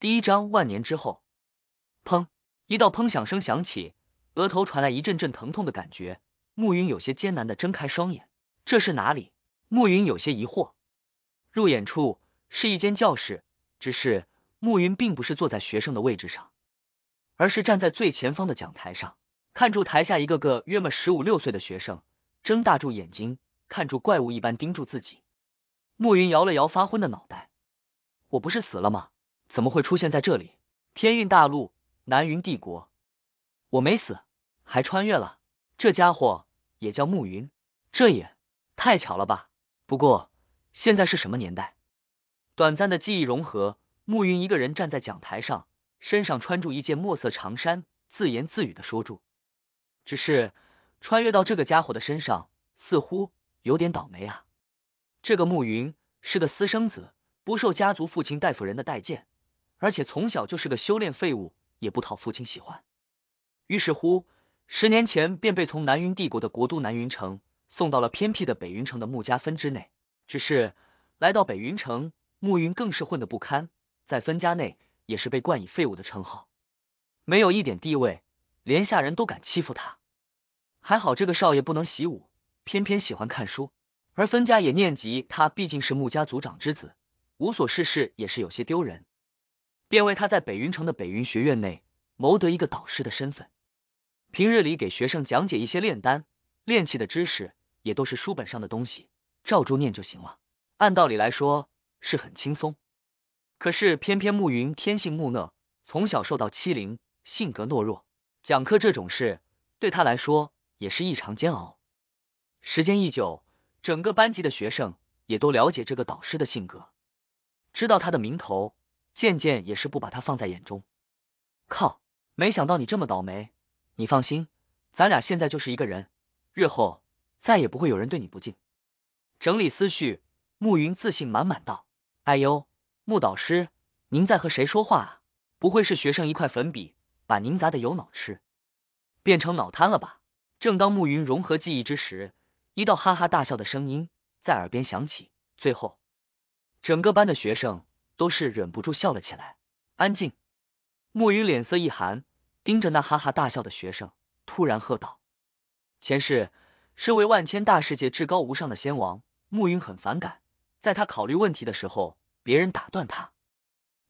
第一章万年之后，砰！一道砰响声响起，额头传来一阵阵疼痛的感觉。暮云有些艰难的睁开双眼，这是哪里？暮云有些疑惑。入眼处是一间教室，只是暮云并不是坐在学生的位置上，而是站在最前方的讲台上，看住台下一个个约么十五六岁的学生睁大住眼睛，看住怪物一般盯住自己。暮云摇了摇发昏的脑袋，我不是死了吗？怎么会出现在这里？天运大陆，南云帝国，我没死，还穿越了。这家伙也叫暮云，这也太巧了吧！不过现在是什么年代？短暂的记忆融合，暮云一个人站在讲台上，身上穿着一件墨色长衫，自言自语的说：“住，只是穿越到这个家伙的身上，似乎有点倒霉啊。这个暮云是个私生子，不受家族父亲大夫人的待见。”而且从小就是个修炼废物，也不讨父亲喜欢。于是乎，十年前便被从南云帝国的国都南云城送到了偏僻的北云城的穆家分支内。只是来到北云城，穆云更是混得不堪，在分家内也是被冠以废物的称号，没有一点地位，连下人都敢欺负他。还好这个少爷不能习武，偏偏喜欢看书。而分家也念及他毕竟是穆家族长之子，无所事事也是有些丢人。便为他在北云城的北云学院内谋得一个导师的身份，平日里给学生讲解一些炼丹、炼器的知识，也都是书本上的东西，照着念就行了。按道理来说是很轻松，可是偏偏暮云天性木讷，从小受到欺凌，性格懦弱，讲课这种事对他来说也是异常煎熬。时间一久，整个班级的学生也都了解这个导师的性格，知道他的名头。渐渐也是不把他放在眼中。靠！没想到你这么倒霉。你放心，咱俩现在就是一个人，日后再也不会有人对你不敬。整理思绪，慕云自信满满道：“哎呦，慕导师，您在和谁说话啊？不会是学生一块粉笔把您砸的有脑吃，变成脑瘫了吧？”正当慕云融合记忆之时，一道哈哈大笑的声音在耳边响起。最后，整个班的学生。都是忍不住笑了起来。安静，暮云脸色一寒，盯着那哈哈大笑的学生，突然喝道：“前世身为万千大世界至高无上的仙王，暮云很反感，在他考虑问题的时候，别人打断他。”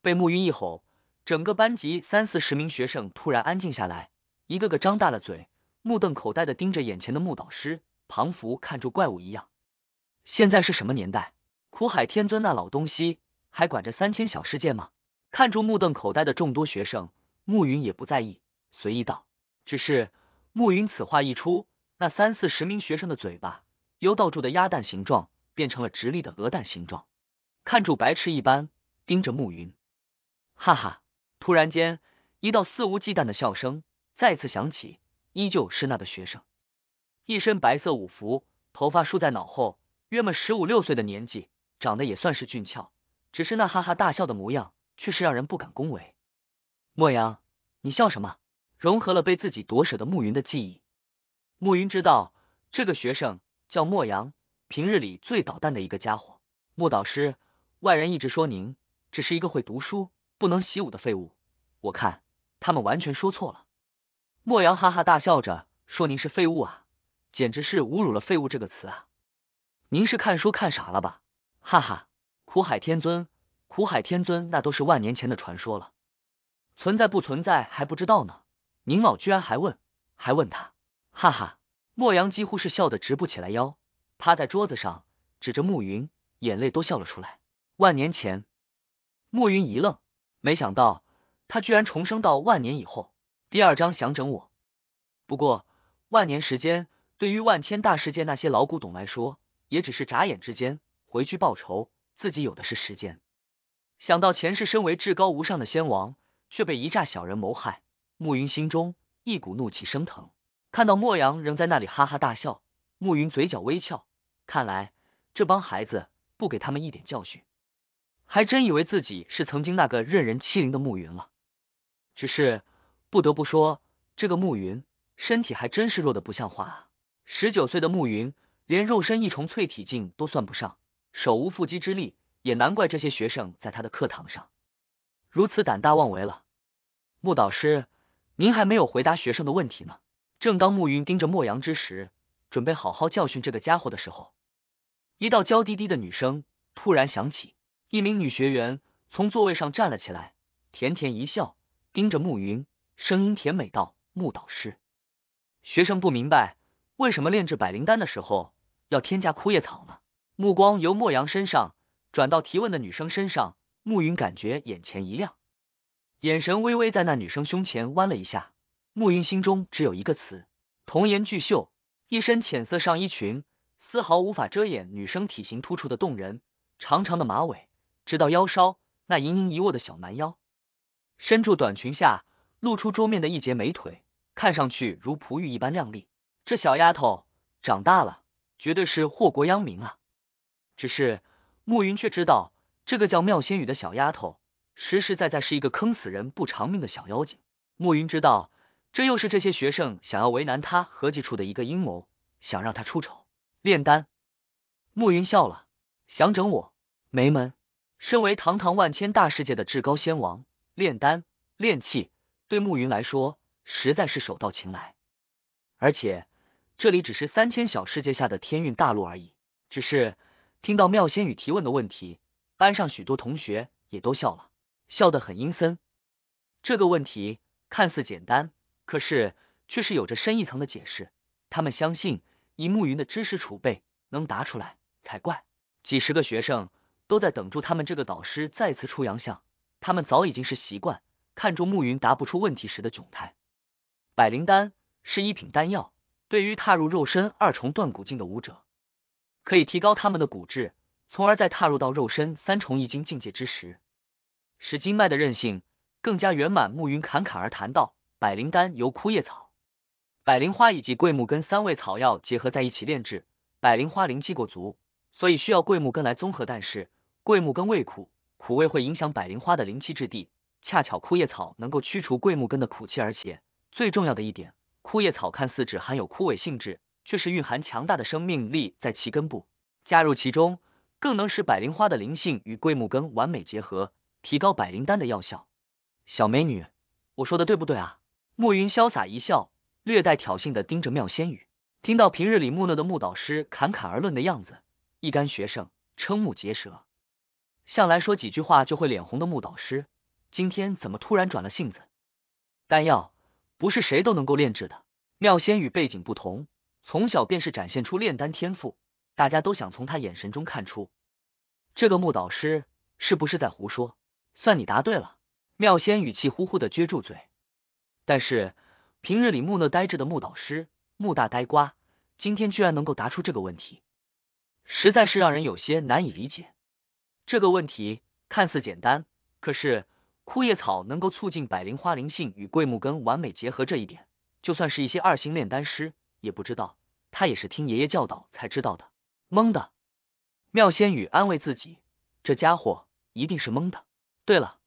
被暮云一吼，整个班级三四十名学生突然安静下来，一个个张大了嘴，目瞪口呆的盯着眼前的木导师仿佛看住怪物一样。现在是什么年代？苦海天尊那老东西。还管着三千小世界吗？看住目瞪口呆的众多学生，暮云也不在意，随意道：“只是暮云此话一出，那三四十名学生的嘴巴由倒住的鸭蛋形状变成了直立的鹅蛋形状，看住白痴一般盯着暮云。哈哈！”突然间，一道肆无忌惮的笑声再次响起，依旧是那个学生，一身白色五服，头发梳在脑后，约么十五六岁的年纪，长得也算是俊俏。只是那哈哈大笑的模样，却是让人不敢恭维。莫阳，你笑什么？融合了被自己夺舍的暮云的记忆，暮云知道这个学生叫莫阳，平日里最捣蛋的一个家伙。莫导师，外人一直说您只是一个会读书、不能习武的废物，我看他们完全说错了。莫阳哈哈大笑着说：“您是废物啊，简直是侮辱了‘废物’这个词啊！您是看书看傻了吧？哈哈。”苦海天尊，苦海天尊，那都是万年前的传说了，存在不存在还不知道呢。宁老居然还问，还问他，哈哈！莫阳几乎是笑得直不起来腰，趴在桌子上指着暮云，眼泪都笑了出来。万年前，慕云一愣，没想到他居然重生到万年以后。第二章想整我，不过万年时间对于万千大世界那些老古董来说，也只是眨眼之间。回去报仇。自己有的是时间。想到前世身为至高无上的仙王，却被一诈小人谋害，暮云心中一股怒气升腾。看到莫阳仍在那里哈哈大笑，暮云嘴角微翘。看来这帮孩子不给他们一点教训，还真以为自己是曾经那个任人欺凌的暮云了。只是不得不说，这个暮云身体还真是弱的不像话啊！十九岁的暮云，连肉身一重淬体境都算不上。手无缚鸡之力，也难怪这些学生在他的课堂上如此胆大妄为了。穆导师，您还没有回答学生的问题呢。正当暮云盯着莫阳之时，准备好好教训这个家伙的时候，一道娇滴滴的女声突然响起。一名女学员从座位上站了起来，甜甜一笑，盯着暮云，声音甜美道：“穆导师，学生不明白为什么炼制百灵丹的时候要添加枯叶草呢？”目光由莫阳身上转到提问的女生身上，暮云感觉眼前一亮，眼神微微在那女生胸前弯了一下。暮云心中只有一个词：童颜巨秀。一身浅色上衣裙，丝毫无法遮掩女生体型突出的动人。长长的马尾直到腰梢，那盈盈一握的小蛮腰，身着短裙下露出桌面的一截美腿，看上去如璞玉一般靓丽。这小丫头长大了，绝对是祸国殃民啊！只是，暮云却知道这个叫妙仙羽的小丫头，实实在在是一个坑死人不偿命的小妖精。暮云知道，这又是这些学生想要为难他合计出的一个阴谋，想让他出丑炼丹。暮云笑了，想整我没门！身为堂堂万千大世界的至高仙王，炼丹炼气对暮云来说实在是手到擒来。而且，这里只是三千小世界下的天运大陆而已。只是。听到妙仙羽提问的问题，班上许多同学也都笑了，笑得很阴森。这个问题看似简单，可是却是有着深一层的解释。他们相信以暮云的知识储备能答出来才怪。几十个学生都在等住他们这个导师再次出洋相，他们早已经是习惯看住暮云答不出问题时的窘态。百灵丹是一品丹药，对于踏入肉身二重断骨境的武者。可以提高他们的骨质，从而在踏入到肉身三重一金境界之时，使经脉的韧性更加圆满。暮云侃侃而谈到，百灵丹由枯叶草、百灵花以及桂木根三味草药结合在一起炼制。百灵花灵气过足，所以需要桂木根来综合，但是桂木根味苦，苦味会影响百灵花的灵气质地。恰巧枯叶草能够驱除桂木根的苦气，而且最重要的一点，枯叶草看似只含有枯萎性质。却是蕴含强大的生命力在其根部，加入其中，更能使百灵花的灵性与桂木根完美结合，提高百灵丹的药效。小美女，我说的对不对啊？暮云潇洒一笑，略带挑衅的盯着妙仙羽。听到平日里木讷的木导师侃侃而论的样子，一干学生瞠目结舌。向来说几句话就会脸红的木导师，今天怎么突然转了性子？丹药不是谁都能够炼制的，妙仙羽背景不同。从小便是展现出炼丹天赋，大家都想从他眼神中看出这个木导师是不是在胡说。算你答对了，妙仙语气呼呼的撅住嘴。但是平日里木讷呆滞的木导师木大呆瓜，今天居然能够答出这个问题，实在是让人有些难以理解。这个问题看似简单，可是枯叶草能够促进百灵花灵性与桂木根完美结合这一点，就算是一些二星炼丹师。也不知道，他也是听爷爷教导才知道的，蒙的。妙仙羽安慰自己，这家伙一定是蒙的。对了，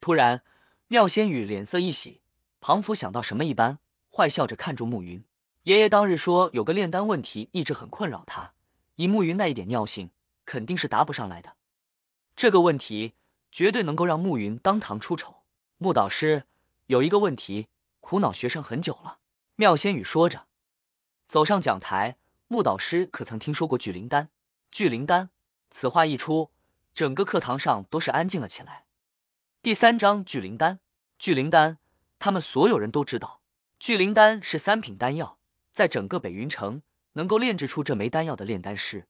突然，妙仙羽脸色一喜，仿佛想到什么一般，坏笑着看住暮云。爷爷当日说有个炼丹问题一直很困扰他，以暮云那一点尿性，肯定是答不上来的。这个问题绝对能够让暮云当堂出丑。慕导师有一个问题苦恼学生很久了，妙仙羽说着。走上讲台，木导师可曾听说过聚灵丹？聚灵丹，此话一出，整个课堂上都是安静了起来。第三章，聚灵丹，聚灵丹，他们所有人都知道，聚灵丹是三品丹药，在整个北云城，能够炼制出这枚丹药的炼丹师，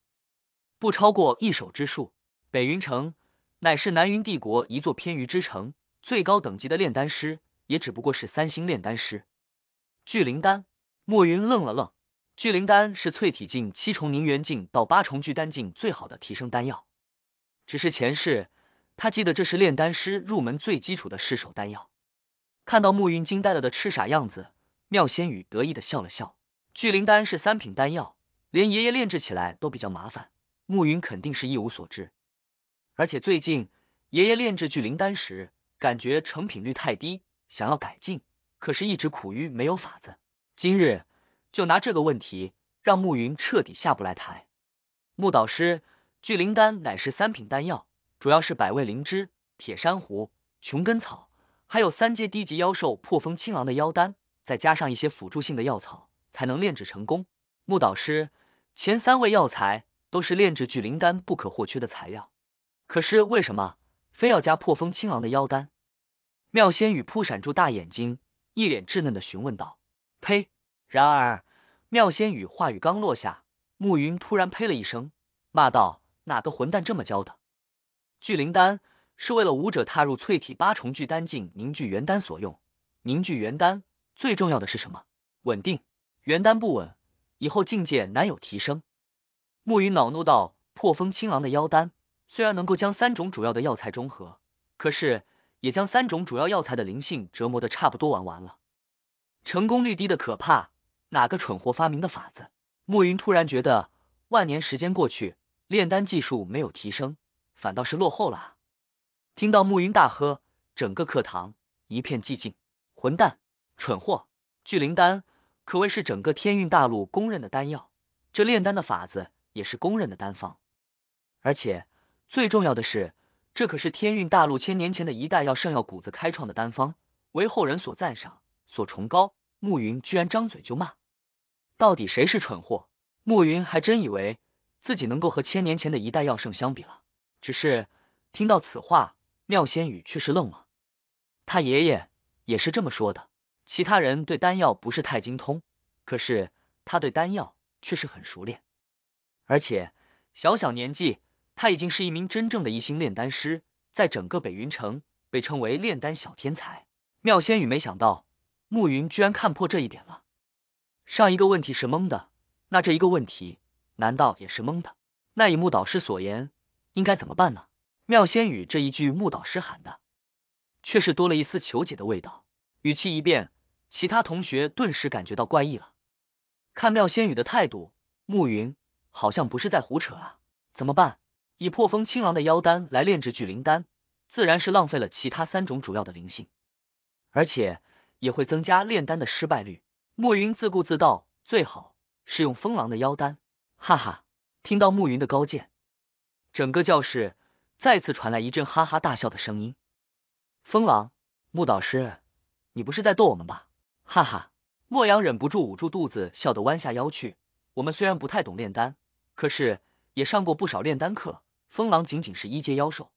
不超过一手之数。北云城乃是南云帝国一座偏隅之城，最高等级的炼丹师也只不过是三星炼丹师。聚灵丹，莫云愣了愣。聚灵丹是淬体境七重凝元境到八重聚丹境最好的提升丹药。只是前世他记得这是炼丹师入门最基础的试手丹药。看到暮云惊呆了的痴傻样子，妙仙羽得意的笑了笑。聚灵丹是三品丹药，连爷爷炼制起来都比较麻烦。暮云肯定是一无所知。而且最近爷爷炼制聚灵丹时，感觉成品率太低，想要改进，可是一直苦于没有法子。今日。就拿这个问题让慕云彻底下不来台。慕导师，聚灵丹乃是三品丹药，主要是百味灵芝、铁珊瑚、穷根草，还有三阶低级妖兽破风青狼的妖丹，再加上一些辅助性的药草，才能炼制成功。慕导师，前三味药材都是炼制聚灵丹不可或缺的材料，可是为什么非要加破风青狼的妖丹？妙仙羽扑闪住大眼睛，一脸稚嫩的询问道：“呸！”然而，妙仙羽话语刚落下，暮云突然呸了一声，骂道：“哪个混蛋这么教的？聚灵丹是为了武者踏入淬体八重聚丹境，凝聚元丹所用。凝聚元丹最重要的是什么？稳定。元丹不稳，以后境界难有提升。”暮云恼怒道：“破风青狼的妖丹虽然能够将三种主要的药材中和，可是也将三种主要药材的灵性折磨的差不多玩完了，成功率低的可怕。”哪个蠢货发明的法子？暮云突然觉得，万年时间过去，炼丹技术没有提升，反倒是落后了。听到暮云大喝，整个课堂一片寂静。混蛋，蠢货！聚灵丹可谓是整个天运大陆公认的丹药，这炼丹的法子也是公认的丹方。而且最重要的是，这可是天运大陆千年前的一代药圣药谷子开创的丹方，为后人所赞赏、所崇高。暮云居然张嘴就骂。到底谁是蠢货？暮云还真以为自己能够和千年前的一代药圣相比了。只是听到此话，妙仙羽却是愣了。他爷爷也是这么说的。其他人对丹药不是太精通，可是他对丹药却是很熟练。而且小小年纪，他已经是一名真正的一星炼丹师，在整个北云城被称为炼丹小天才。妙仙羽没想到，暮云居然看破这一点了。上一个问题是懵的，那这一个问题难道也是懵的？那以木导师所言，应该怎么办呢？妙仙羽这一句木导师喊的，却是多了一丝求解的味道，语气一变，其他同学顿时感觉到怪异了。看妙仙羽的态度，暮云好像不是在胡扯啊？怎么办？以破风青狼的妖丹来炼制聚灵丹，自然是浪费了其他三种主要的灵性，而且也会增加炼丹的失败率。暮云自顾自道：“最好是用风狼的妖丹。”哈哈，听到暮云的高见，整个教室再次传来一阵哈哈大笑的声音。风狼，慕导师，你不是在逗我们吧？哈哈，莫阳忍不住捂住肚子，笑得弯下腰去。我们虽然不太懂炼丹，可是也上过不少炼丹课。风狼仅仅是一阶妖兽，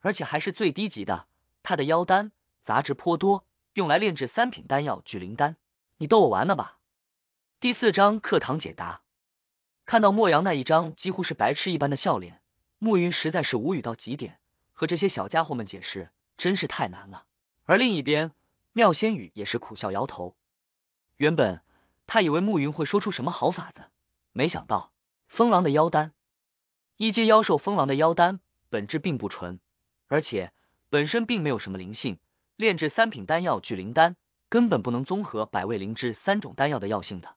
而且还是最低级的，他的妖丹杂质颇多，用来炼制三品丹药聚灵丹。你逗我玩呢吧？第四章课堂解答，看到莫阳那一张几乎是白痴一般的笑脸，暮云实在是无语到极点，和这些小家伙们解释真是太难了。而另一边，妙仙羽也是苦笑摇头。原本他以为暮云会说出什么好法子，没想到风狼的妖丹，一阶妖兽风狼的妖丹本质并不纯，而且本身并没有什么灵性，炼制三品丹药聚灵丹。根本不能综合百味灵芝三种丹药的药性的，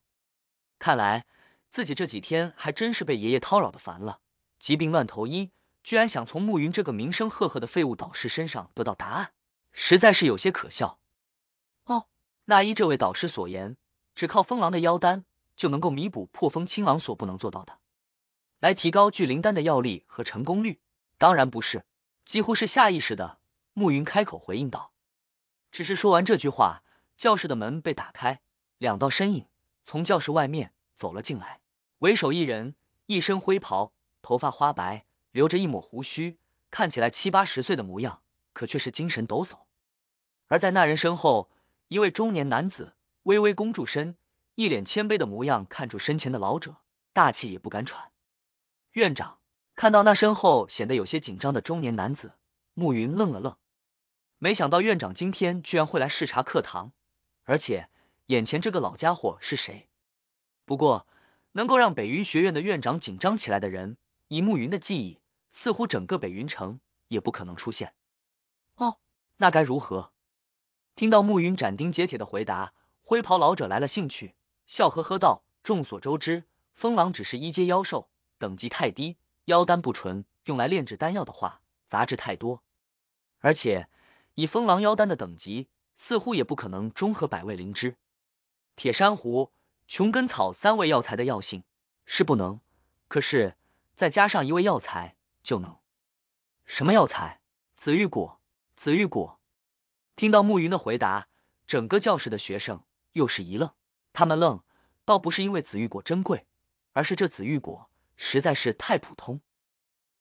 看来自己这几天还真是被爷爷叨扰的烦了。疾病乱投医，居然想从慕云这个名声赫赫的废物导师身上得到答案，实在是有些可笑。哦，那依这位导师所言，只靠风狼的妖丹就能够弥补破风青狼所不能做到的，来提高聚灵丹的药力和成功率？当然不是，几乎是下意识的，慕云开口回应道。只是说完这句话。教室的门被打开，两道身影从教室外面走了进来。为首一人一身灰袍，头发花白，留着一抹胡须，看起来七八十岁的模样，可却是精神抖擞。而在那人身后，一位中年男子微微弓住身，一脸谦卑的模样，看住身前的老者，大气也不敢喘。院长看到那身后显得有些紧张的中年男子，暮云愣了愣，没想到院长今天居然会来视察课堂。而且，眼前这个老家伙是谁？不过，能够让北云学院的院长紧张起来的人，以暮云的记忆，似乎整个北云城也不可能出现。哦，那该如何？听到暮云斩钉截铁的回答，灰袍老者来了兴趣，笑呵呵道：“众所周知，风狼只是一阶妖兽，等级太低，妖丹不纯，用来炼制丹药的话，杂质太多。而且，以风狼妖丹的等级。”似乎也不可能中和百味灵芝、铁珊瑚、琼根草三味药材的药性是不能，可是再加上一味药材就能什么药材？紫玉果，紫玉果。听到慕云的回答，整个教室的学生又是一愣。他们愣，倒不是因为紫玉果珍贵，而是这紫玉果实在是太普通，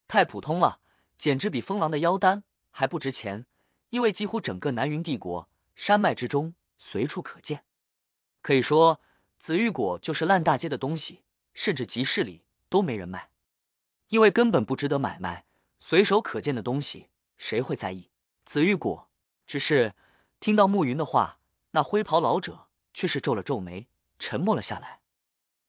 太普通了，简直比风狼的妖丹还不值钱。因为几乎整个南云帝国。山脉之中随处可见，可以说紫玉果就是烂大街的东西，甚至集市里都没人卖，因为根本不值得买卖。随手可见的东西，谁会在意？紫玉果只是听到暮云的话，那灰袍老者却是皱了皱眉，沉默了下来。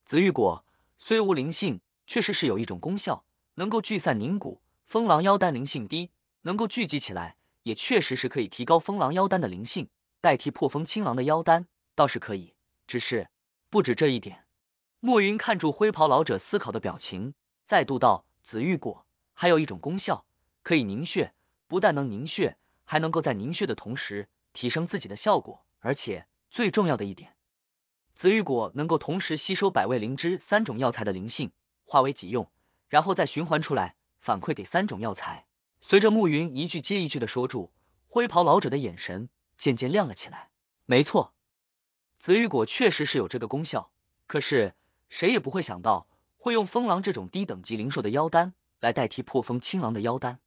紫玉果虽无灵性，确实是有一种功效，能够聚散凝骨。风狼妖丹灵性低，能够聚集起来，也确实是可以提高风狼妖丹的灵性。代替破风青狼的妖丹倒是可以，只是不止这一点。暮云看住灰袍老者思考的表情，再度道：“紫玉果还有一种功效，可以凝血。不但能凝血，还能够在凝血的同时提升自己的效果。而且最重要的一点，紫玉果能够同时吸收百味灵芝三种药材的灵性，化为己用，然后再循环出来，反馈给三种药材。”随着暮云一句接一句的说住，灰袍老者的眼神。渐渐亮了起来。没错，紫玉果确实是有这个功效。可是谁也不会想到，会用风狼这种低等级灵兽的妖丹来代替破风青狼的妖丹，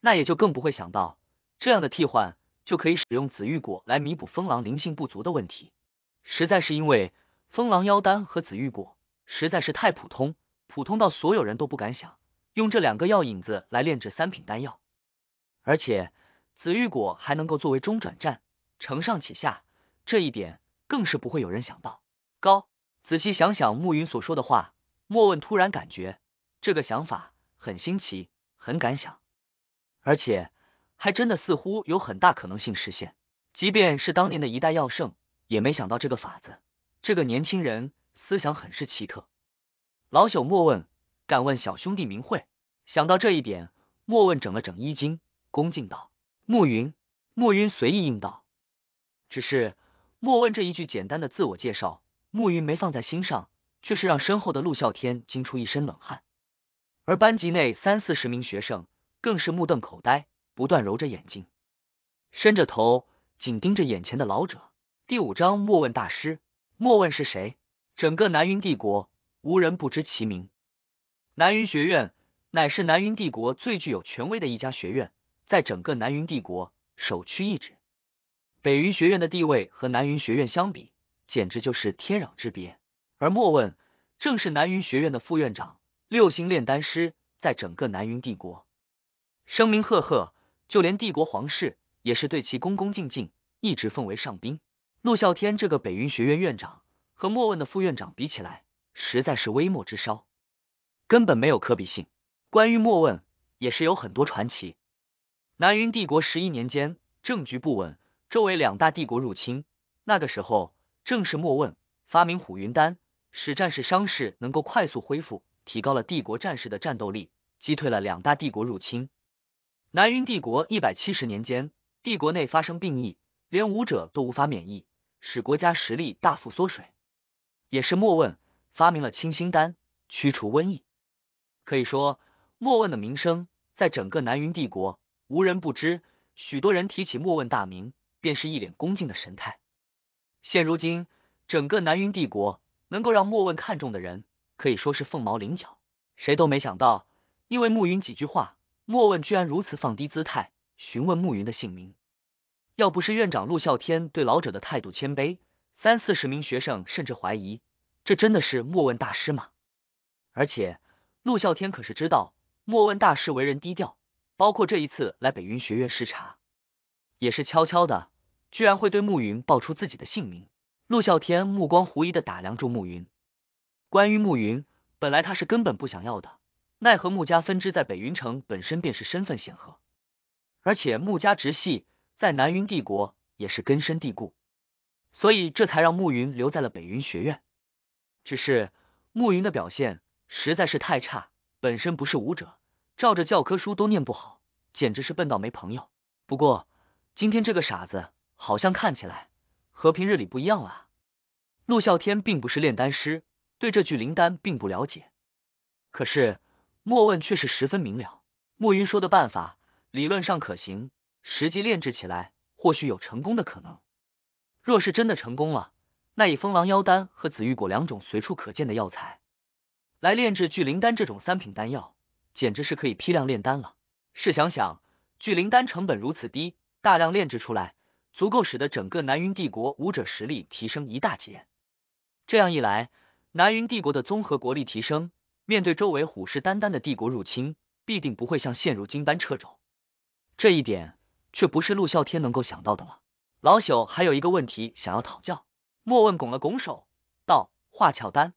那也就更不会想到，这样的替换就可以使用紫玉果来弥补风狼灵性不足的问题。实在是因为风狼妖丹和紫玉果实在是太普通，普通到所有人都不敢想用这两个药引子来炼制三品丹药，而且。紫玉果还能够作为中转站，承上启下，这一点更是不会有人想到。高，仔细想想慕云所说的话，莫问突然感觉这个想法很新奇，很敢想，而且还真的似乎有很大可能性实现。即便是当年的一代药圣，也没想到这个法子。这个年轻人思想很是奇特。老朽莫问，敢问小兄弟名讳？想到这一点，莫问整了整衣襟，恭敬道。暮云，暮云随意应道。只是莫问这一句简单的自我介绍，暮云没放在心上，却是让身后的陆啸天惊出一身冷汗，而班级内三四十名学生更是目瞪口呆，不断揉着眼睛，伸着头，紧盯着眼前的老者。第五章莫问大师，莫问是谁？整个南云帝国无人不知其名。南云学院乃是南云帝国最具有权威的一家学院。在整个南云帝国首屈一指，北云学院的地位和南云学院相比，简直就是天壤之别。而莫问正是南云学院的副院长，六星炼丹师，在整个南云帝国声名赫赫，就连帝国皇室也是对其恭恭敬敬，一直奉为上宾。陆啸天这个北云学院院长和莫问的副院长比起来，实在是微末之稍，根本没有可比性。关于莫问，也是有很多传奇。南云帝国十一年间，政局不稳，周围两大帝国入侵。那个时候，正是莫问发明虎云丹，使战士伤势能够快速恢复，提高了帝国战士的战斗力，击退了两大帝国入侵。南云帝国一百七十年间，帝国内发生病疫，连武者都无法免疫，使国家实力大幅缩水。也是莫问发明了清心丹，驱除瘟疫。可以说，莫问的名声在整个南云帝国。无人不知，许多人提起莫问大名，便是一脸恭敬的神态。现如今，整个南云帝国能够让莫问看中的人，可以说是凤毛麟角。谁都没想到，因为慕云几句话，莫问居然如此放低姿态询问慕云的姓名。要不是院长陆啸天对老者的态度谦卑，三四十名学生甚至怀疑，这真的是莫问大师吗？而且，陆啸天可是知道莫问大师为人低调。包括这一次来北云学院视察，也是悄悄的，居然会对慕云报出自己的姓名。陆啸天目光狐疑的打量住慕云。关于慕云，本来他是根本不想要的，奈何穆家分支在北云城本身便是身份显赫，而且穆家直系在南云帝国也是根深蒂固，所以这才让慕云留在了北云学院。只是慕云的表现实在是太差，本身不是武者。照着教科书都念不好，简直是笨到没朋友。不过今天这个傻子好像看起来和平日里不一样了。陆啸天并不是炼丹师，对这具灵丹并不了解。可是莫问却是十分明了，莫云说的办法理论上可行，实际炼制起来或许有成功的可能。若是真的成功了，那以风狼妖丹和紫玉果两种随处可见的药材来炼制聚灵丹这种三品丹药。简直是可以批量炼丹了。试想想，聚灵丹成本如此低，大量炼制出来，足够使得整个南云帝国武者实力提升一大截。这样一来，南云帝国的综合国力提升，面对周围虎视眈眈的帝国入侵，必定不会像现如今般掣肘。这一点，却不是陆啸天能够想到的了。老朽还有一个问题想要讨教。莫问拱了拱手道：“化窍丹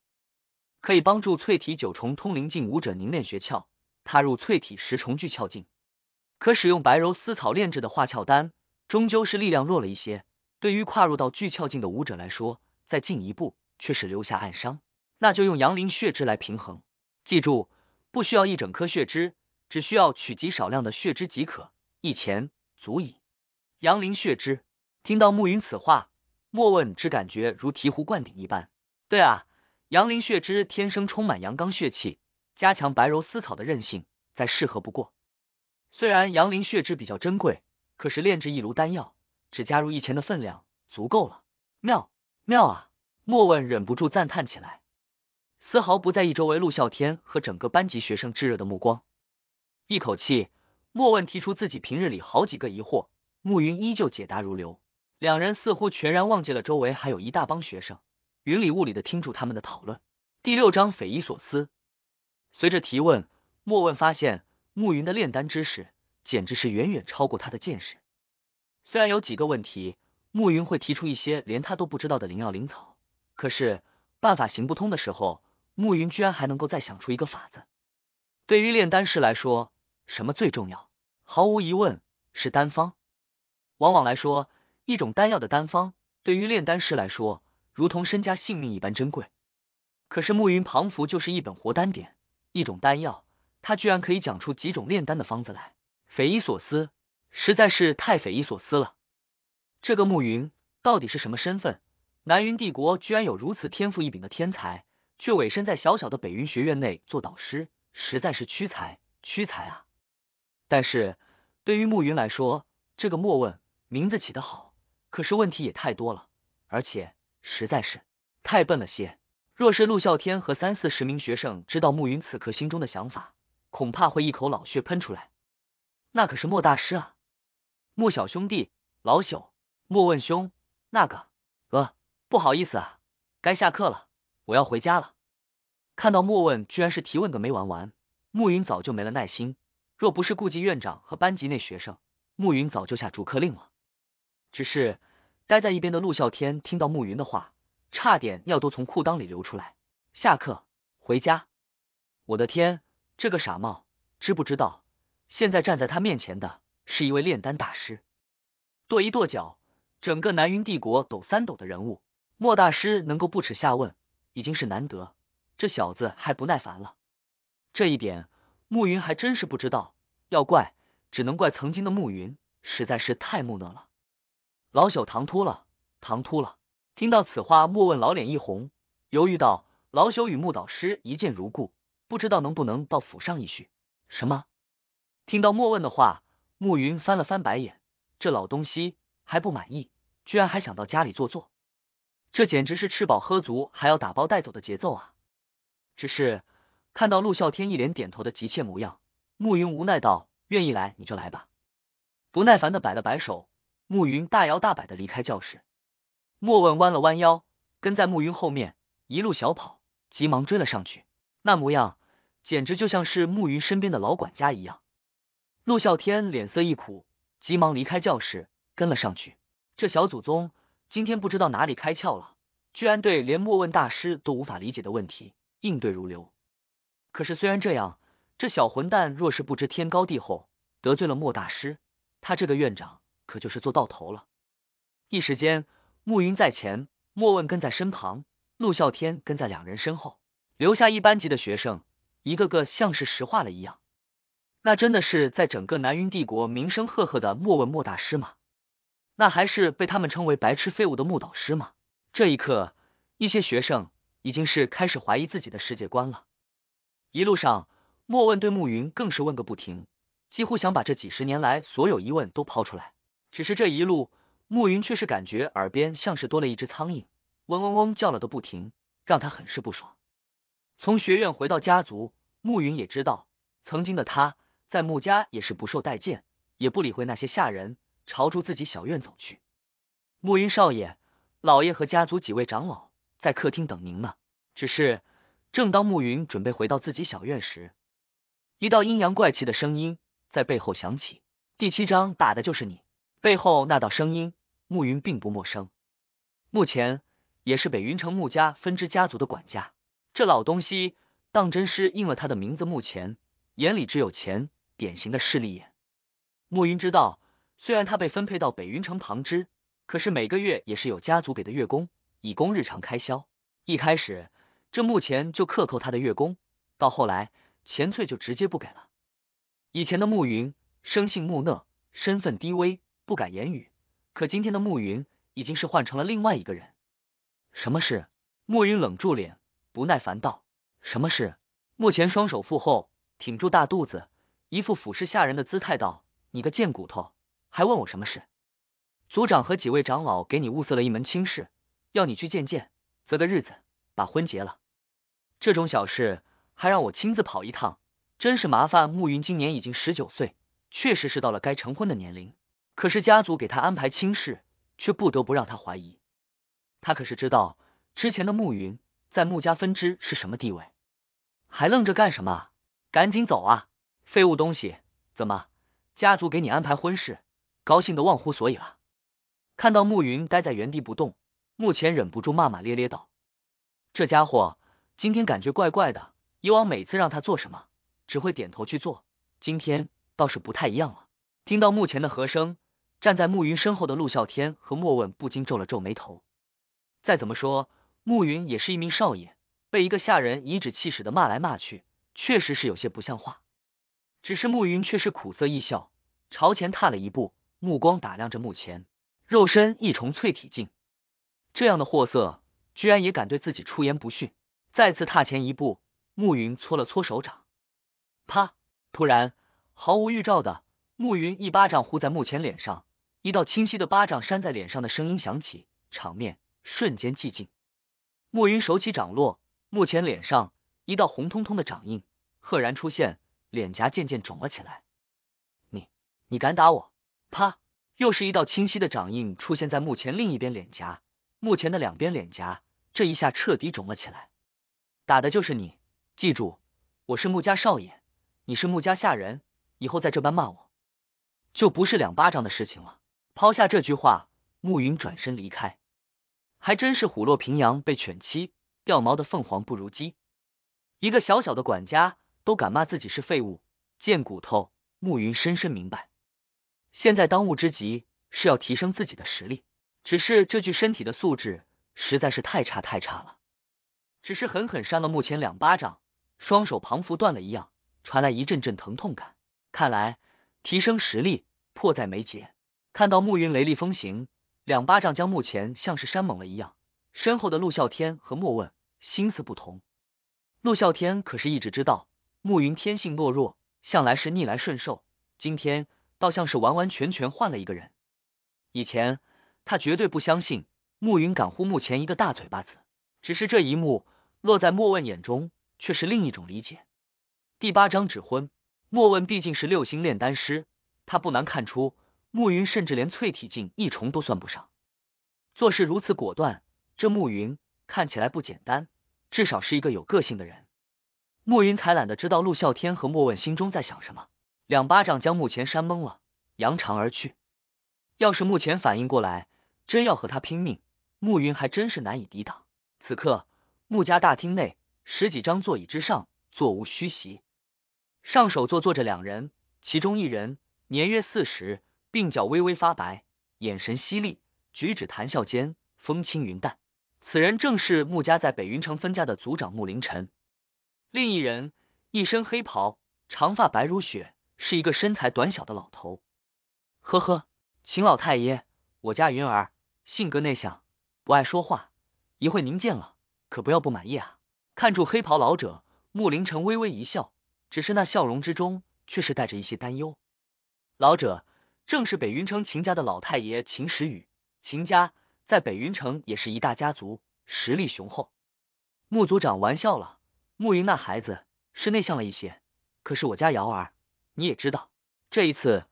可以帮助淬体九重通灵境武者凝练学窍。”踏入淬体十重巨窍境，可使用白柔丝草炼制的化窍丹，终究是力量弱了一些。对于跨入到巨窍境的武者来说，再进一步却是留下暗伤。那就用阳灵血汁来平衡。记住，不需要一整颗血汁，只需要取极少量的血汁即可，一钱足矣。阳灵血汁。听到暮云此话，莫问只感觉如醍醐灌顶一般。对啊，阳灵血汁天生充满阳刚血气。加强白柔丝草的韧性，再适合不过。虽然杨林血汁比较珍贵，可是炼制一炉丹药，只加入一钱的分量足够了。妙妙啊！莫问忍不住赞叹起来，丝毫不在意周围陆啸天和整个班级学生炙热的目光。一口气，莫问提出自己平日里好几个疑惑，暮云依旧解答如流。两人似乎全然忘记了周围还有一大帮学生，云里雾里的听住他们的讨论。第六章：匪夷所思。随着提问，莫问发现暮云的炼丹知识简直是远远超过他的见识。虽然有几个问题，暮云会提出一些连他都不知道的灵药灵草，可是办法行不通的时候，暮云居然还能够再想出一个法子。对于炼丹师来说，什么最重要？毫无疑问是丹方。往往来说，一种丹药的丹方，对于炼丹师来说，如同身家性命一般珍贵。可是暮云庞福就是一本活丹典。一种丹药，他居然可以讲出几种炼丹的方子来，匪夷所思，实在是太匪夷所思了。这个慕云到底是什么身份？南云帝国居然有如此天赋异禀的天才，却委身在小小的北云学院内做导师，实在是屈才，屈才啊！但是对于慕云来说，这个莫问名字起得好，可是问题也太多了，而且实在是太笨了些。若是陆啸天和三四十名学生知道慕云此刻心中的想法，恐怕会一口老血喷出来。那可是莫大师啊，莫小兄弟，老朽莫问兄。那个，呃，不好意思啊，该下课了，我要回家了。看到莫问居然是提问个没完完，暮云早就没了耐心。若不是顾及院长和班级内学生，暮云早就下逐客令了。只是待在一边的陆啸天听到暮云的话。差点尿都从裤裆里流出来。下课回家，我的天，这个傻帽知不知道？现在站在他面前的是一位炼丹大师，跺一跺脚，整个南云帝国抖三抖的人物。莫大师能够不耻下问，已经是难得。这小子还不耐烦了，这一点暮云还真是不知道。要怪，只能怪曾经的暮云实在是太木讷了。老朽唐突了，唐突了。听到此话，莫问老脸一红，犹豫道：“老朽与穆导师一见如故，不知道能不能到府上一叙。”什么？听到莫问的话，暮云翻了翻白眼，这老东西还不满意，居然还想到家里坐坐，这简直是吃饱喝足还要打包带走的节奏啊！只是看到陆啸天一脸点头的急切模样，暮云无奈道：“愿意来你就来吧。”不耐烦的摆了摆手，暮云大摇大摆的离开教室。莫问弯了弯腰，跟在慕云后面一路小跑，急忙追了上去。那模样简直就像是慕云身边的老管家一样。陆啸天脸色一苦，急忙离开教室，跟了上去。这小祖宗今天不知道哪里开窍了，居然对连莫问大师都无法理解的问题应对如流。可是虽然这样，这小混蛋若是不知天高地厚，得罪了莫大师，他这个院长可就是做到头了。一时间。暮云在前，莫问跟在身旁，陆啸天跟在两人身后，留下一班级的学生，一个个像是石化了一样。那真的是在整个南云帝国名声赫赫的莫问莫大师吗？那还是被他们称为白痴废物的木导师吗？这一刻，一些学生已经是开始怀疑自己的世界观了。一路上，莫问对暮云更是问个不停，几乎想把这几十年来所有疑问都抛出来。只是这一路。暮云却是感觉耳边像是多了一只苍蝇，嗡嗡嗡叫了个不停，让他很是不爽。从学院回到家族，暮云也知道，曾经的他在穆家也是不受待见，也不理会那些下人，朝住自己小院走去。暮云少爷，老爷和家族几位长老在客厅等您呢。只是，正当暮云准备回到自己小院时，一道阴阳怪气的声音在背后响起：“第七章打的就是你！”背后那道声音。慕云并不陌生，目前也是北云城穆家分支家族的管家。这老东西当真是应了他的名字，目前眼里只有钱，典型的势利眼。暮云知道，虽然他被分配到北云城旁支，可是每个月也是有家族给的月供，以供日常开销。一开始这目前就克扣他的月供，到后来钱翠就直接不给了。以前的暮云生性木讷，身份低微，不敢言语。可今天的暮云已经是换成了另外一个人。什么事？暮云冷住脸，不耐烦道：“什么事？”莫前双手负后，挺住大肚子，一副俯视下人的姿态道：“你个贱骨头，还问我什么事？族长和几位长老给你物色了一门亲事，要你去见见，择个日子把婚结了。这种小事还让我亲自跑一趟，真是麻烦。”暮云今年已经十九岁，确实是到了该成婚的年龄。可是家族给他安排亲事，却不得不让他怀疑。他可是知道之前的慕云在穆家分支是什么地位，还愣着干什么？赶紧走啊！废物东西，怎么家族给你安排婚事，高兴的忘乎所以了？看到慕云待在原地不动，穆前忍不住骂骂咧咧道：“这家伙今天感觉怪怪的，以往每次让他做什么，只会点头去做，今天倒是不太一样了。”听到穆前的和声。站在暮云身后的陆啸天和莫问不禁皱了皱眉头。再怎么说，暮云也是一名少爷，被一个下人颐指气使的骂来骂去，确实是有些不像话。只是暮云却是苦涩一笑，朝前踏了一步，目光打量着目前肉身一重淬体境这样的货色，居然也敢对自己出言不逊。再次踏前一步，暮云搓了搓手掌，啪！突然毫无预兆的，暮云一巴掌呼在目前脸上。一道清晰的巴掌扇在脸上的声音响起，场面瞬间寂静。暮云手起掌落，目前脸上一道红彤彤的掌印赫然出现，脸颊渐渐肿了起来。你，你敢打我？啪！又是一道清晰的掌印出现在目前另一边脸颊，目前的两边脸颊这一下彻底肿了起来。打的就是你！记住，我是穆家少爷，你是穆家下人，以后再这般骂我，就不是两巴掌的事情了。抛下这句话，暮云转身离开。还真是虎落平阳被犬欺，掉毛的凤凰不如鸡。一个小小的管家都敢骂自己是废物、贱骨头。暮云深深明白，现在当务之急是要提升自己的实力。只是这具身体的素质实在是太差太差了。只是狠狠扇了慕前两巴掌，双手旁佛断了一样，传来一阵阵疼痛感。看来提升实力迫在眉睫。看到暮云雷厉风行，两巴掌将幕前像是扇懵了一样。身后的陆啸天和莫问心思不同。陆啸天可是一直知道暮云天性懦弱，向来是逆来顺受，今天倒像是完完全全换了一个人。以前他绝对不相信暮云敢呼幕前一个大嘴巴子，只是这一幕落在莫问眼中却是另一种理解。第八章指婚，莫问毕竟是六星炼丹师，他不难看出。暮云甚至连淬体境一重都算不上，做事如此果断，这暮云看起来不简单，至少是一个有个性的人。暮云才懒得知道陆啸天和莫问心中在想什么，两巴掌将目前扇懵了，扬长而去。要是目前反应过来，真要和他拼命，暮云还真是难以抵挡。此刻，穆家大厅内十几张座椅之上座无虚席，上首座坐着两人，其中一人年约四十。鬓角微微发白，眼神犀利，举止谈笑间风轻云淡。此人正是穆家在北云城分家的族长穆凌晨。另一人一身黑袍，长发白如雪，是一个身材短小的老头。呵呵，秦老太爷，我家云儿性格内向，不爱说话，一会您见了可不要不满意啊！看住黑袍老者，穆凌晨微微一笑，只是那笑容之中却是带着一些担忧。老者。正是北云城秦家的老太爷秦时雨，秦家在北云城也是一大家族，实力雄厚。穆族长玩笑了，穆云那孩子是内向了一些，可是我家瑶儿，你也知道，这一次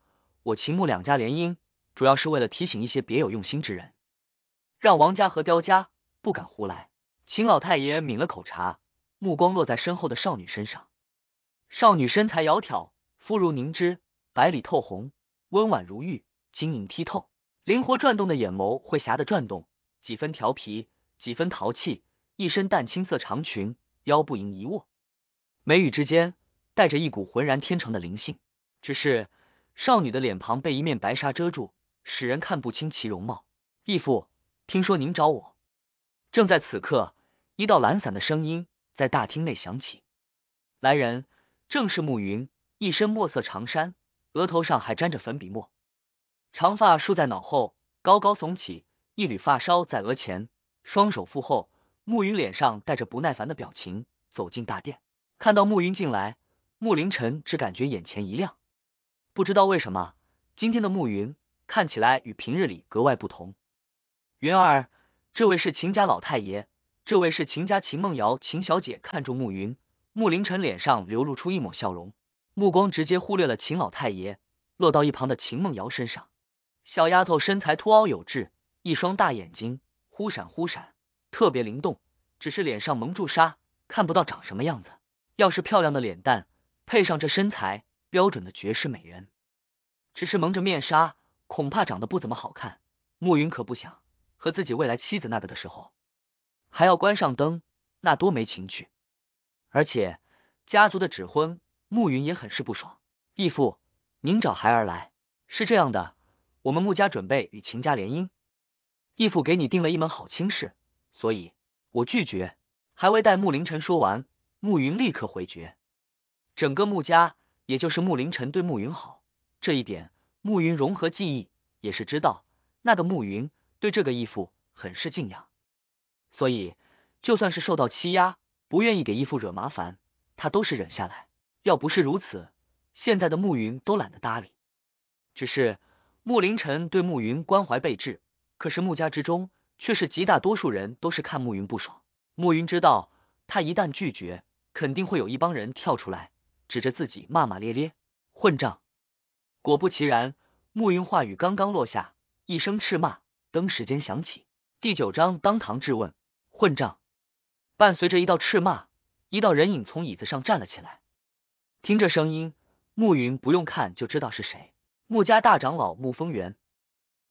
我秦穆两家联姻，主要是为了提醒一些别有用心之人，让王家和刁家不敢胡来。秦老太爷抿了口茶，目光落在身后的少女身上。少女身材窈窕，肤如凝脂，白里透红。温婉如玉，晶莹剔透，灵活转动的眼眸会狭的转动，几分调皮，几分淘气。一身淡青色长裙，腰不盈一握，眉宇之间带着一股浑然天成的灵性。只是少女的脸庞被一面白纱遮住，使人看不清其容貌。义父，听说您找我。正在此刻，一道懒散的声音在大厅内响起。来人正是暮云，一身墨色长衫。额头上还沾着粉笔墨，长发竖在脑后，高高耸起，一缕发梢在额前，双手负后。暮云脸上带着不耐烦的表情走进大殿。看到暮云进来，慕凌晨只感觉眼前一亮，不知道为什么今天的暮云看起来与平日里格外不同。云儿，这位是秦家老太爷，这位是秦家秦梦瑶，秦小姐看中暮云，慕凌晨脸上流露出一抹笑容。目光直接忽略了秦老太爷，落到一旁的秦梦瑶身上。小丫头身材凸凹有致，一双大眼睛忽闪忽闪，特别灵动。只是脸上蒙住纱，看不到长什么样子。要是漂亮的脸蛋配上这身材，标准的绝世美人。只是蒙着面纱，恐怕长得不怎么好看。暮云可不想和自己未来妻子那个的时候还要关上灯，那多没情趣。而且家族的指婚。慕云也很是不爽，义父，您找孩儿来是这样的，我们穆家准备与秦家联姻，义父给你定了一门好亲事，所以我拒绝。还未待穆凌晨说完，暮云立刻回绝。整个穆家，也就是穆凌晨对暮云好这一点，暮云融合记忆也是知道，那个暮云对这个义父很是敬仰，所以就算是受到欺压，不愿意给义父惹麻烦，他都是忍下来。要不是如此，现在的慕云都懒得搭理。只是慕凌晨对慕云关怀备至，可是穆家之中却是极大多数人都是看慕云不爽。慕云知道，他一旦拒绝，肯定会有一帮人跳出来，指着自己骂骂咧咧。混账！果不其然，暮云话语刚刚落下，一声斥骂登时间响起。第九章当堂质问：混账！伴随着一道斥骂，一道人影从椅子上站了起来。听这声音，慕云不用看就知道是谁。穆家大长老穆风元。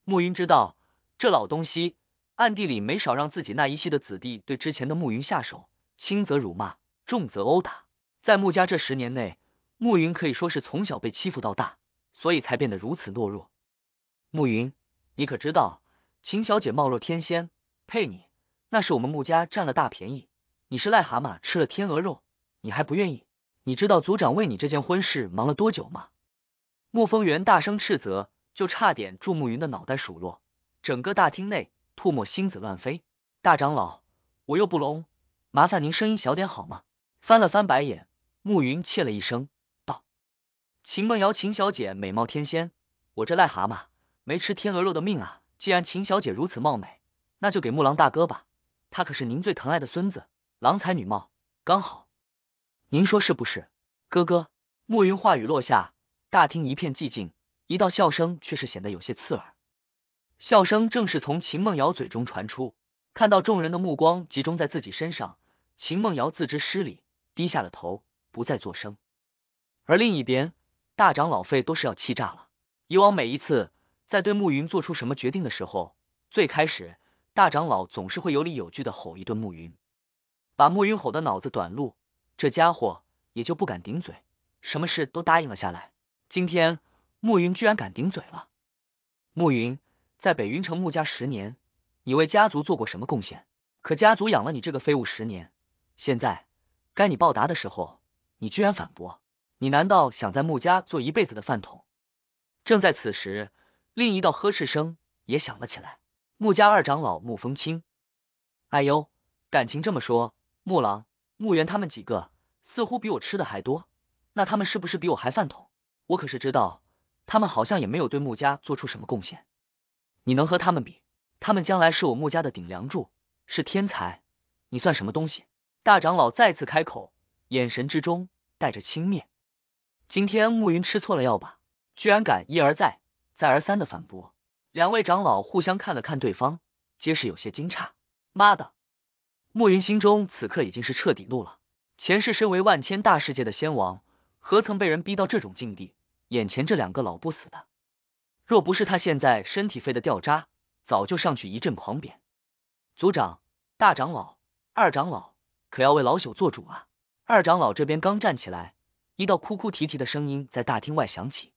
慕云知道，这老东西暗地里没少让自己那一系的子弟对之前的慕云下手，轻则辱骂，重则殴打。在穆家这十年内，慕云可以说是从小被欺负到大，所以才变得如此懦弱。慕云，你可知道，秦小姐貌若天仙，配你那是我们穆家占了大便宜，你是癞蛤蟆吃了天鹅肉，你还不愿意？你知道族长为你这件婚事忙了多久吗？沐风元大声斥责，就差点祝慕云的脑袋数落。整个大厅内，唾沫星子乱飞。大长老，我又不聋，麻烦您声音小点好吗？翻了翻白眼，慕云切了一声，道：“秦梦瑶，秦小姐美貌天仙，我这癞蛤蟆没吃天鹅肉的命啊！既然秦小姐如此貌美，那就给木狼大哥吧，他可是您最疼爱的孙子，郎才女貌，刚好。”您说是不是，哥哥？暮云话语落下，大厅一片寂静，一道笑声却是显得有些刺耳。笑声正是从秦梦瑶嘴中传出。看到众人的目光集中在自己身上，秦梦瑶自知失礼，低下了头，不再作声。而另一边，大长老肺都是要气炸了。以往每一次在对暮云做出什么决定的时候，最开始大长老总是会有理有据的吼一顿暮云，把暮云吼的脑子短路。这家伙也就不敢顶嘴，什么事都答应了下来。今天慕云居然敢顶嘴了！慕云在北云城穆家十年，你为家族做过什么贡献？可家族养了你这个废物十年，现在该你报答的时候，你居然反驳！你难道想在穆家做一辈子的饭桶？正在此时，另一道呵斥声也响了起来。穆家二长老穆风清：“哎呦，感情这么说，穆郎！”穆源他们几个似乎比我吃的还多，那他们是不是比我还饭桶？我可是知道，他们好像也没有对穆家做出什么贡献。你能和他们比？他们将来是我穆家的顶梁柱，是天才，你算什么东西？大长老再次开口，眼神之中带着轻蔑。今天穆云吃错了药吧？居然敢一而再，再而三的反驳。两位长老互相看了看对方，皆是有些惊诧。妈的！暮云心中此刻已经是彻底怒了。前世身为万千大世界的仙王，何曾被人逼到这种境地？眼前这两个老不死的，若不是他现在身体废的掉渣，早就上去一阵狂扁。族长大长老、二长老，可要为老朽做主啊！二长老这边刚站起来，一道哭哭啼啼的声音在大厅外响起。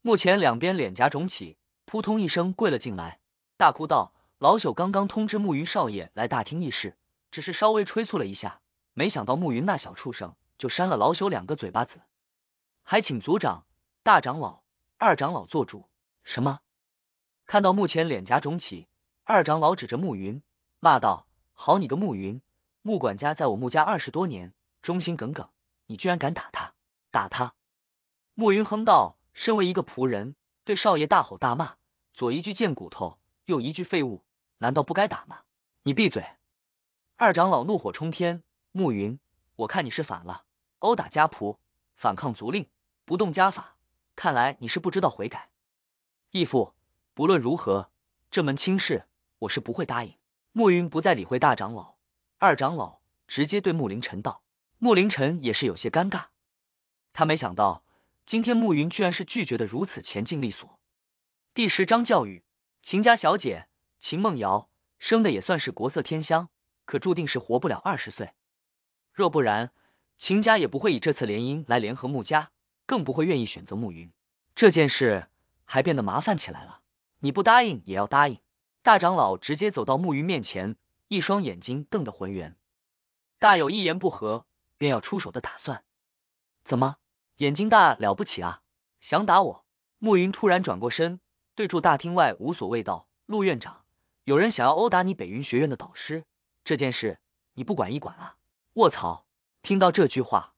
目前两边脸颊肿起，扑通一声跪了进来，大哭道：“老朽刚刚通知暮云少爷来大厅议事。”只是稍微催促了一下，没想到慕云那小畜生就扇了老朽两个嘴巴子。还请族长大长老、二长老做主。什么？看到慕前脸颊肿起，二长老指着慕云骂道：“好你个慕云！慕管家在我慕家二十多年，忠心耿耿，你居然敢打他！打他！”慕云哼道：“身为一个仆人，对少爷大吼大骂，左一句贱骨头，右一句废物，难道不该打吗？”你闭嘴。二长老怒火冲天，暮云，我看你是反了，殴打家仆，反抗族令，不动家法，看来你是不知道悔改。义父，不论如何，这门亲事我是不会答应。暮云不再理会大长老，二长老直接对穆凌晨道。穆凌晨也是有些尴尬，他没想到今天暮云居然是拒绝的如此前进利索。第十章教育秦家小姐秦梦瑶生的也算是国色天香。可注定是活不了二十岁，若不然，秦家也不会以这次联姻来联合穆家，更不会愿意选择穆云。这件事还变得麻烦起来了。你不答应也要答应。大长老直接走到穆云面前，一双眼睛瞪得浑圆，大有一言不合便要出手的打算。怎么，眼睛大了不起啊？想打我？穆云突然转过身，对住大厅外无所谓道：“陆院长，有人想要殴打你北云学院的导师。”这件事你不管一管啊！卧槽！听到这句话，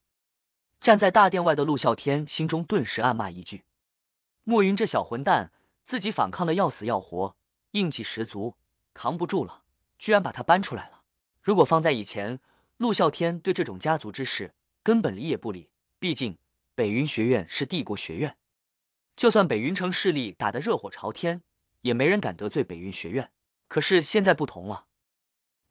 站在大殿外的陆啸天心中顿时暗骂一句：“墨云这小混蛋，自己反抗的要死要活，硬气十足，扛不住了，居然把他搬出来了。”如果放在以前，陆啸天对这种家族之事根本理也不理，毕竟北云学院是帝国学院，就算北云城势力打得热火朝天，也没人敢得罪北云学院。可是现在不同了。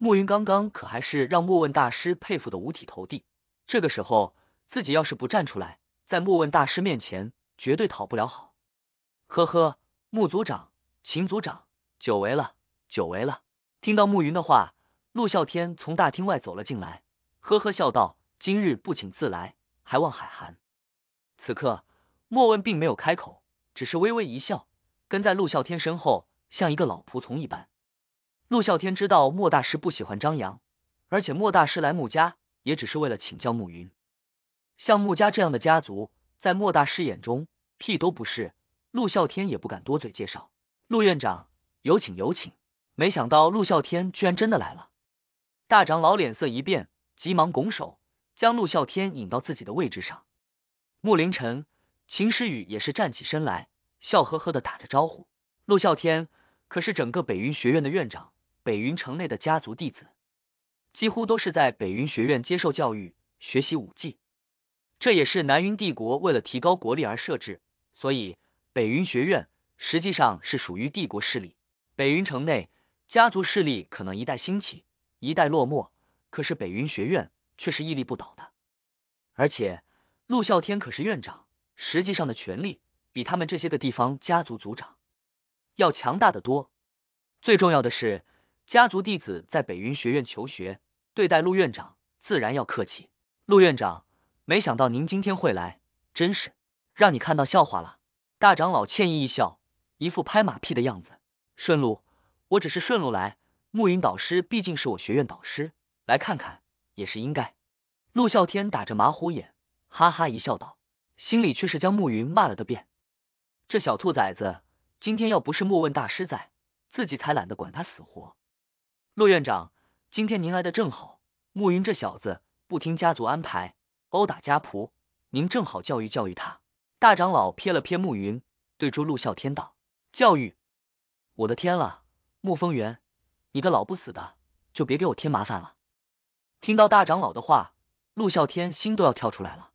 暮云刚刚可还是让莫问大师佩服的五体投地，这个时候自己要是不站出来，在莫问大师面前绝对讨不了好。呵呵，穆组长、秦组长，久违了，久违了。听到暮云的话，陆啸天从大厅外走了进来，呵呵笑道：“今日不请自来，还望海涵。”此刻，莫问并没有开口，只是微微一笑，跟在陆啸天身后，像一个老仆从一般。陆啸天知道莫大师不喜欢张扬，而且莫大师来穆家也只是为了请教穆云。像穆家这样的家族，在莫大师眼中屁都不是。陆啸天也不敢多嘴介绍。陆院长，有请有请！没想到陆啸天居然真的来了。大长老脸色一变，急忙拱手将陆啸天引到自己的位置上。穆凌晨、秦诗雨也是站起身来，笑呵呵的打着招呼。陆啸天可是整个北云学院的院长。北云城内的家族弟子，几乎都是在北云学院接受教育，学习武技。这也是南云帝国为了提高国力而设置，所以北云学院实际上是属于帝国势力。北云城内家族势力可能一代兴起，一代落寞，可是北云学院却是屹立不倒的。而且，陆啸天可是院长，实际上的权力比他们这些个地方家族族长要强大的多。最重要的是。家族弟子在北云学院求学，对待陆院长自然要客气。陆院长，没想到您今天会来，真是让你看到笑话了。大长老歉意一笑，一副拍马屁的样子。顺路，我只是顺路来。暮云导师毕竟是我学院导师，来看看也是应该。陆啸天打着马虎眼，哈哈一笑道，心里却是将暮云骂了个遍。这小兔崽子，今天要不是莫问大师在，自己才懒得管他死活。陆院长，今天您来的正好。慕云这小子不听家族安排，殴打家仆，您正好教育教育他。大长老瞥了瞥慕云，对住陆啸天道：“教育！”我的天了，慕风源，你个老不死的，就别给我添麻烦了。听到大长老的话，陆啸天心都要跳出来了。